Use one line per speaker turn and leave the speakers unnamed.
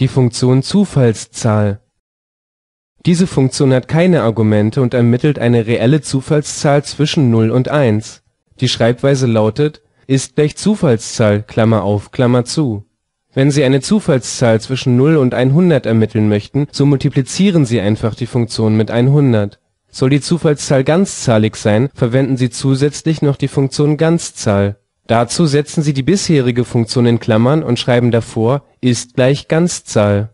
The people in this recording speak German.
die Funktion Zufallszahl. Diese Funktion hat keine Argumente und ermittelt eine reelle Zufallszahl zwischen 0 und 1. Die Schreibweise lautet ist gleich Zufallszahl (Klammer auf, Klammer zu). Wenn Sie eine Zufallszahl zwischen 0 und 100 ermitteln möchten, so multiplizieren Sie einfach die Funktion mit 100. Soll die Zufallszahl ganzzahlig sein, verwenden Sie zusätzlich noch die Funktion Ganzzahl Dazu setzen Sie die bisherige Funktion in Klammern und schreiben davor ist gleich Ganzzahl